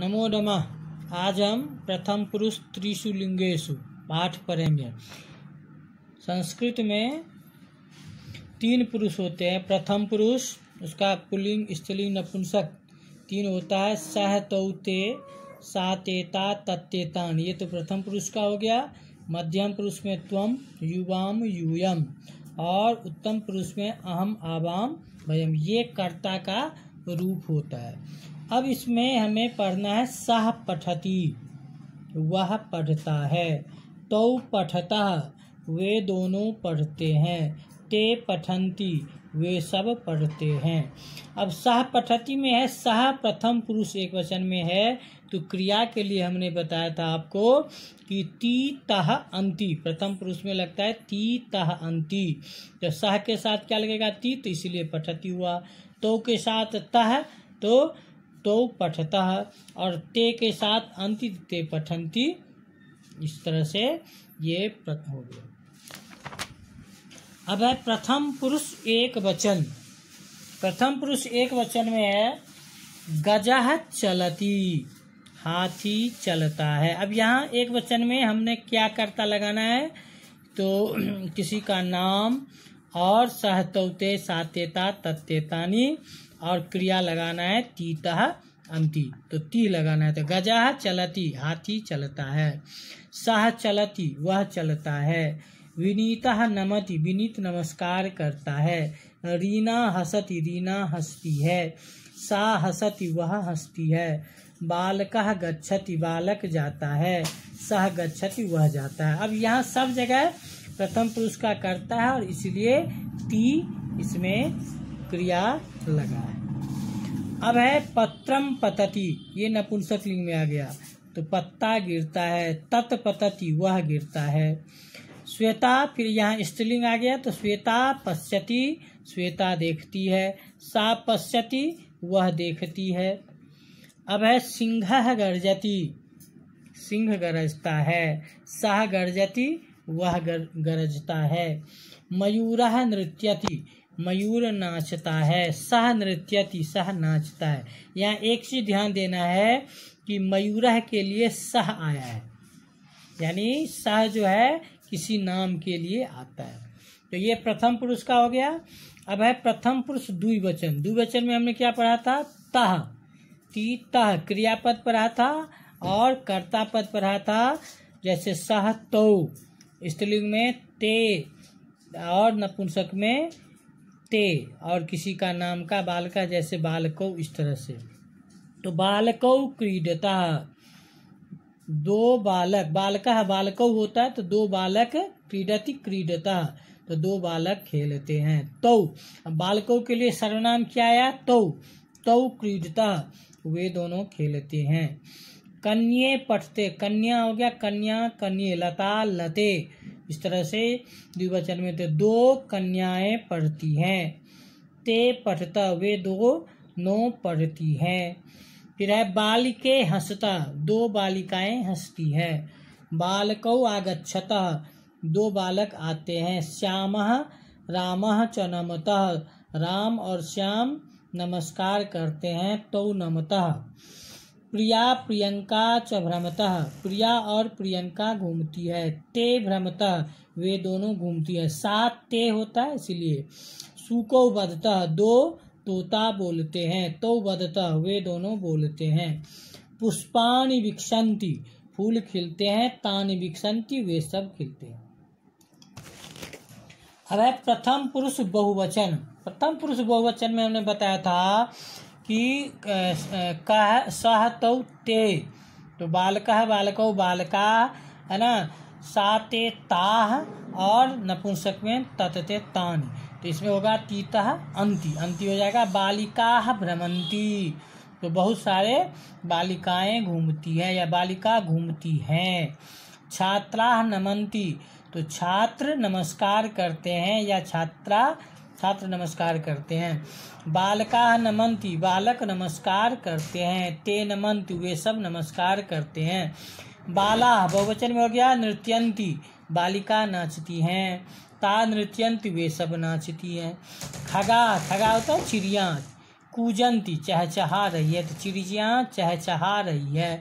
नमो नमः आज हम प्रथम पुरुष त्रिशु लिंगेशु पाठ पढ़ेंगे संस्कृत में तीन पुरुष होते हैं प्रथम पुरुष उसका पुलिंग स्त्रीलिंग नपुंसक तीन होता है सह तौते सातेता तत्तेतान ये तो प्रथम पुरुष का हो गया मध्यम पुरुष में त्वम युवाम यूयम और उत्तम पुरुष में अहम आवाम भयम ये कर्ता का रूप होता है अब इसमें हमें पढ़ना है सह पठती वह पढ़ता है तो पठता वे दोनों पढ़ते हैं ते पठंती वे सब पढ़ते हैं अब सह पठती में है सह प्रथम पुरुष एक वचन में है तो क्रिया के लिए हमने बताया था आपको कि ती तह अंति प्रथम पुरुष में लगता है ती तह अंति तो सह के साथ क्या लगेगा ती तो इसलिए पठती हुआ तो के साथ तह तो तो पठतः और ते के साथ अंतित ते पठंती इस तरह से ये हो गया अब है प्रथम पुरुष एक वचन प्रथम पुरुष एक वचन में है गजह चलती हाथी चलता है अब यहाँ एक वचन में हमने क्या करता लगाना है तो किसी का नाम और सहतौते सात्यता तत्यता नहीं और क्रिया लगाना है तीतः अंति तो ती लगाना है तो गजा चलती हाथी चलता है सह चलती वह चलता है विनीत नमति विनीत नमस्कार करता है रीना हसती रीना हंसती है सा हसती वह हंसती है बालक गच्छति बालक जाता है सह गच्छति वह जाता है अब यहाँ सब जगह प्रथम पुरुष का करता है और इसलिए ती इसमें क्रिया लगा अब है पत्रम पतति ये नपुंसक लिंग में आ गया तो पत्ता गिरता है तत्पतति वह गिरता है श्वेता फिर यहाँ स्त्रीलिंग आ गया तो श्वेता पश्यति श्वेता देखती है सा पश्यति वह देखती है अब है सिंह गर्जति सिंह गरजता है सह गर्जति वह गर, गरजता है मयूर नृत्यति मयूर नाचता है सह नृत्य सह नाचता है यहाँ एक चीज ध्यान देना है कि मयूरह के लिए सह आया है यानी सह जो है किसी नाम के लिए आता है तो ये प्रथम पुरुष का हो गया अब है प्रथम पुरुष द्विवचन द्विवचन में हमने क्या पढ़ा था तह ती तह क्रियापद पढ़ा था और कर्ता पद पढ़ा था जैसे सह तो स्त्रीलिंग में ते और नपुंसक में ते और किसी का नाम का बालका जैसे बालको इस तरह से तो बालको क्रीडता दो बालक बालका बालको होता है तो दो बालक क्रीडति क्रीडता तो दो बालक खेलते हैं तो बालकों के लिए सर्वनाम क्या आया तो तो क्रीडता वे दोनों खेलते हैं कन्या पठते कन्या हो गया कन्या कन्या लता लते इस तरह से द्विवचन में तो दो कन्याएं पढ़ती हैं ते पढ़ता वे दो नो पढ़ती हैं फिर है बालिके हंसता दो बालिकाएं हंसती हैं बालको आगछत दो बालक आते हैं श्याम राम च नमतः राम और श्याम नमस्कार करते हैं तो नमतः प्रिया प्रियंका च भ्रमतः प्रिया और प्रियंका घूमती है ते भ्रमतः वे दोनों घूमती है सात ते होता है इसलिए सुको बदतः दो तोता बोलते हैं तो बदतः वे दोनों बोलते हैं पुष्पाणी विकसंती फूल खिलते हैं तान विकसंती वे सब खिलते हैं अब है प्रथम पुरुष बहुवचन प्रथम पुरुष बहुवचन में हमने बताया था कि कह सह तौ ते तो बालक बालक बालका है ना साते ताह और नपुंसक में ततते तान तो इसमें होगा तीतः अंति अंति हो जाएगा बालिका भ्रमंती तो बहुत सारे बालिकाएं घूमती हैं या बालिका घूमती हैं छात्रा नमंती तो छात्र नमस्कार करते हैं या छात्रा छात्र नमस्कार करते हैं बालका नमंती बालक नमस्कार करते हैं ते नमंत वे सब नमस्कार करते हैं बाला बहुवचन में हो गया नृत्यंती बालिका नाचती हैं ता नृत्यंती वे सब नाचती हैं खगा खगा होता है चिड़िया कूजंती चहचहा रही है तो चिड़िया चहचहा रही है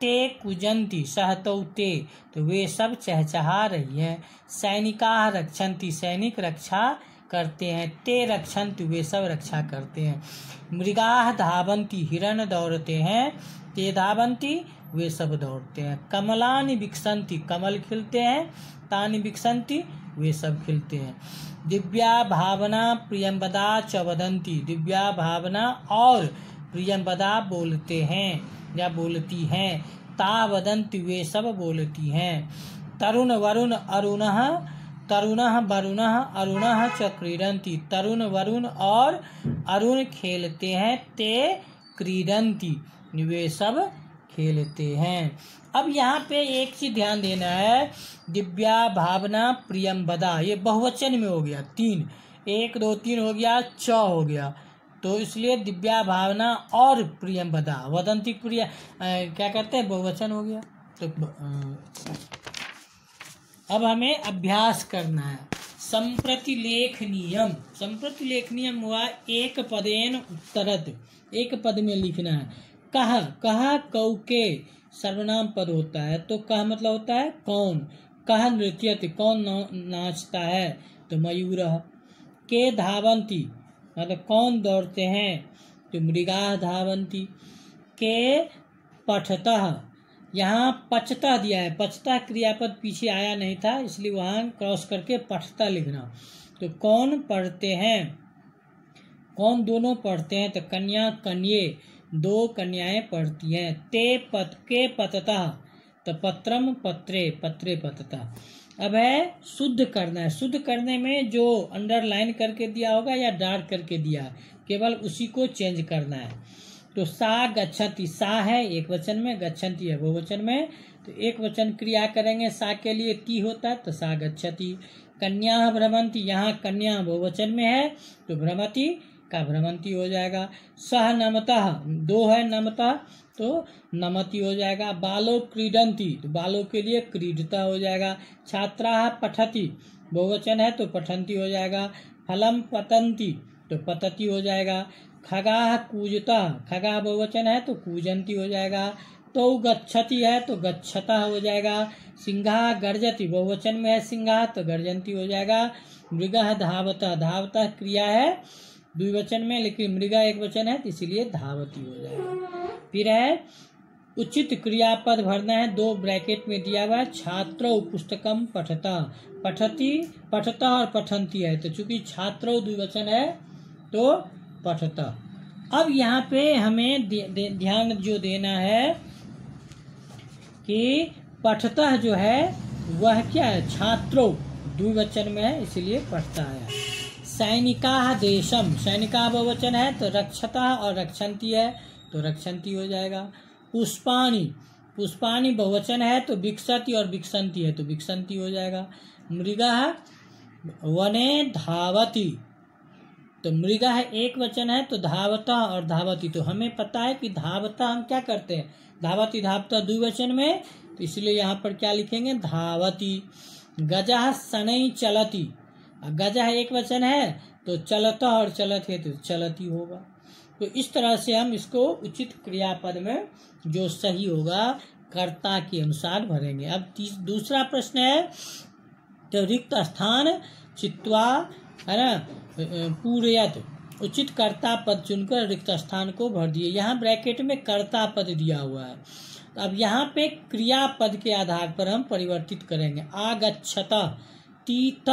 ते कुजंती सहतौ ते तो वे सब चहचहा रही हैं सैनिका रक्षंती सैनिक रक्षा करते हैं ते रक्षंत वे सब रक्षा करते हैं मृगा धावंती हिरण दौड़ते हैं ते धावंती वे सब दौड़ते हैं कमलान विकसंती कमल खिलते हैं तान विकसंती वे सब खिलते हैं दिव्या भावना प्रियम्बदा चवदंती दिव्या भावना और प्रियम्बदा बोलते हैं या बोलती हैं वदंती वे सब बोलती हैं तरुण वरुण अरुण तरुण वरुण अरुण च क्रीडंती तरुण वरुण और अरुण खेलते हैं ते क्रीडंती वे सब खेलते हैं अब यहाँ पे एक चीज ध्यान देना है दिव्या भावना प्रियम बदा ये बहुवचन में हो गया तीन एक दो तीन हो गया च हो गया तो इसलिए दिव्या भावना और प्रियम बदा वदंती प्रिय क्या करते हैं बहुवचन हो गया तो अब हमें अभ्यास करना है संप्रति लेखनीयम हुआ एक पदेन उत्तरत एक पद में लिखना है कह कह कौ के सर्वनाम पद होता है तो कह मतलब होता है कौन कह नृत्य कौन नाचता है तो मयूर के धावंती मतलब कौन दौड़ते हैं तो मृगा धावंती के पठतः यहाँ पचता दिया है पचता क्रियापद पीछे आया नहीं था इसलिए वहाँ क्रॉस करके पठता लिखना तो कौन पढ़ते हैं कौन दोनों पढ़ते हैं तो कन्या कन्ये दो कन्याएं पढ़ती हैं ते पत के पतता तो पत्रम पत्रे पत्रे पतता अब है शुद्ध करना है शुद्ध करने में जो अंडरलाइन करके दिया होगा या डार्क करके दिया केवल उसी को चेंज करना है तो सा गच्छति सा है एक वचन में गच्छन्ति है बहुवचन में तो एक वचन क्रिया करेंगे सा के लिए ती होता है तो सा गच्छति कन्या भ्रमंती यहाँ कन्या बहुवचन में है तो भ्रमती का भ्रमंती हो जाएगा सह नमतः दो है नमतः तो नमति हो जाएगा बालो क्रीडंती तो बालों के लिए क्रीडता हो जाएगा छात्रा पठती बहुवचन है तो पठंती हो जाएगा फलम पतंती तो पतती हो जाएगा खगा कूजता खगा बहुवचन है तो कूजंती हो जाएगा तो गच्छती है तो गच्छता हो जाएगा सिंघा गर्जती बहुवचन में है सिंघा तो गर्जंती हो जाएगा मृग धावता धावता क्रिया है द्विवचन में लेकिन मृगा एक वचन है तो इसीलिए धावती हो जाएगा फिर है उचित क्रियापद भरना है दो ब्रैकेट में दिया हुआ है छात्र पुस्तकम पठता पठती पठता और पठंती है तो चूंकि छात्रो द्विवचन है तो पठतः अब यहाँ पे हमें ध्यान जो देना है कि पठतः जो है वह क्या है छात्रों द्विवचन में है इसलिए पढ़ता है सैनिका देशम सैनिका बहुवचन है तो रक्षता और रक्षंती है तो रक्षंती हो जाएगा पुष्पाणी पुष्पाणी बहुवचन है तो विकसती और विकसंती है तो विकसंती हो जाएगा मृग वने धावती तो मृगा है एक वचन है तो धावता और धावती तो हमें पता है कि धावता हम क्या करते हैं धावती धावता द्विवचन में तो इसलिए यहाँ पर क्या लिखेंगे धावती गजा सनई चलती गजा एक वचन है तो चलता और चलत है तो चलती होगा तो इस तरह से हम इसको उचित क्रियापद में जो सही होगा कर्ता के अनुसार भरेंगे अब दूसरा प्रश्न है तो रिक्त स्थान चित्वा है ना पूर्यत तो उचित कर्ता पद चुनकर रिक्त स्थान को भर दिए यहाँ ब्रैकेट में कर्ता पद दिया हुआ है अब यहाँ पे क्रिया पद के आधार पर हम परिवर्तित करेंगे आगछत तीत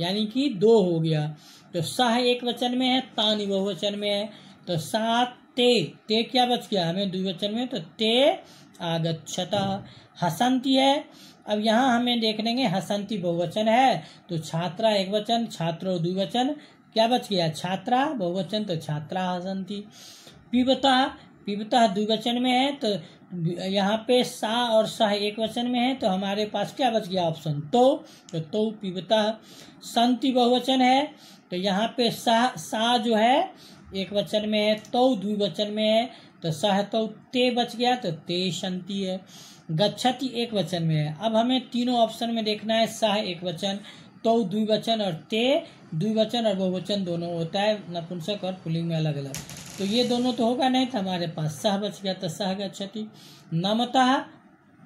यानी कि दो हो गया तो सह एक वचन में है तानी बहुवचन में है तो सात ते ते क्या बच गया हमें द्विवचन में तो ते आगछत हसंती है अब यहाँ हमें देख लेंगे हसंती बहुवचन है तो छात्रा एक वचन छात्रो द्विवचन क्या बच गया छात्रा बहुवचन तो छात्रा हसंती पिबता पिबता द्विवचन में है तो यहाँ पे सा और सह एक वचन में है तो हमारे पास क्या बच गया ऑप्शन तो तो, तो पिबता संति बहुवचन है तो यहाँ पे सा सा जो है एक वचन में है तो द्विवचन में है तो सह तो ते बच गया तो ते संति है गच्छति एक वचन में है अब हमें तीनों ऑप्शन में देखना है सह एक वचन तो द्विवचन और ते द्विवचन और बहुवचन दोनों होता है नपुंसक और पुलिंग में अलग अलग तो ये दोनों तो होगा नहीं तो हमारे पास सह बच गया तो सह गति नमतः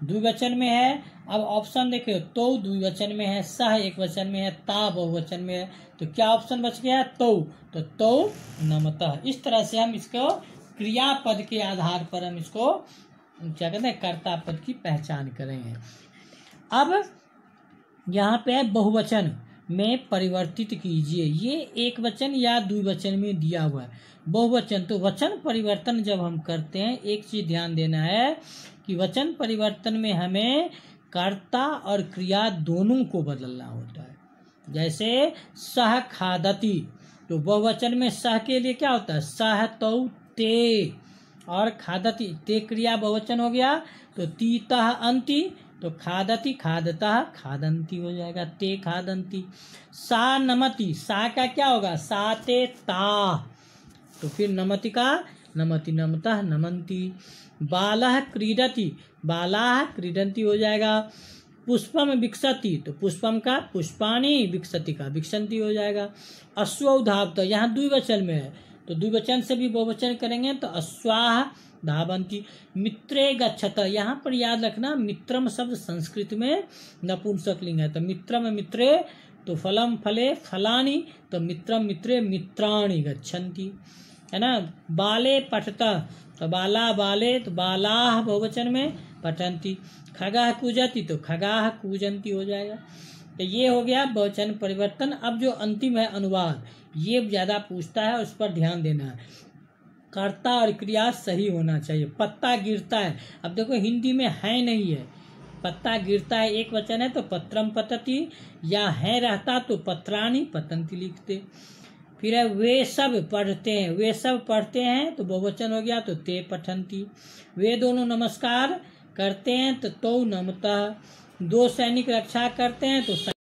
द्विवचन में है अब ऑप्शन देखे तो द्विवचन में है सह एक वचन में है ता बहुवचन में है तो क्या ऑप्शन बच गया तो तो तो नमतः इस तरह से हम इसको क्रिया पद के आधार पर हम इसको क्या कहते हैं कर्ता पद की पहचान करेंगे अब यहाँ पे बहुवचन में परिवर्तित कीजिए ये एक वचन या द्विवचन में दिया हुआ है बहुवचन तो वचन परिवर्तन जब हम करते हैं एक चीज़ ध्यान देना है कि वचन परिवर्तन में हमें कर्ता और क्रिया दोनों को बदलना होता है जैसे सह खादती तो बहुवचन में सह के लिए क्या होता है सह तो ते और खादती ते क्रिया बहुवचन हो गया तो तीतः अंति तो खादती खादता खादंती हो जाएगा ते खादंती सा नमती सा का क्या होगा सा ते ता तो फिर नमति का नमति नमतः नमंती बाला क्रीडती बाला क्रीडंती हो जाएगा पुष्पम विकसति तो पुष्पम का पुष्पाणी विकसति का विकसंती हो जाएगा अश्व तो यहाँ द्विवचन में है तो द्विवचन से भी बहुवचन करेंगे तो अश्वाह धावन की मित्रे गच्छत यहाँ पर याद रखना मित्रम शब्द संस्कृत में नपुंसक लिंग है तो मित्रम मित्रे तो फलम फले फलानी तो मित्रम मित्रे मित्राणी गच्छन्ति है ना बाले पठता तो बाला बाले तो बालाह बहुवचन में पठंती खगाह कूजती तो खगाह कूजंती हो जाएगा तो ये हो गया बहुचन परिवर्तन अब जो अंतिम है अनुवाद ये ज़्यादा पूछता है उस पर ध्यान देना है कर्ता और क्रिया सही होना चाहिए पत्ता गिरता है अब देखो हिंदी में है नहीं है पत्ता गिरता है एक वचन है तो पत्रम पतती या है रहता तो पत्राणी पतंती लिखते फिर है वे सब पढ़ते हैं वे सब पढ़ते हैं तो बहुवचन हो गया तो ते पठंती वे दोनों नमस्कार करते हैं तो तो नमता दो सैनिक रक्षा करते हैं तो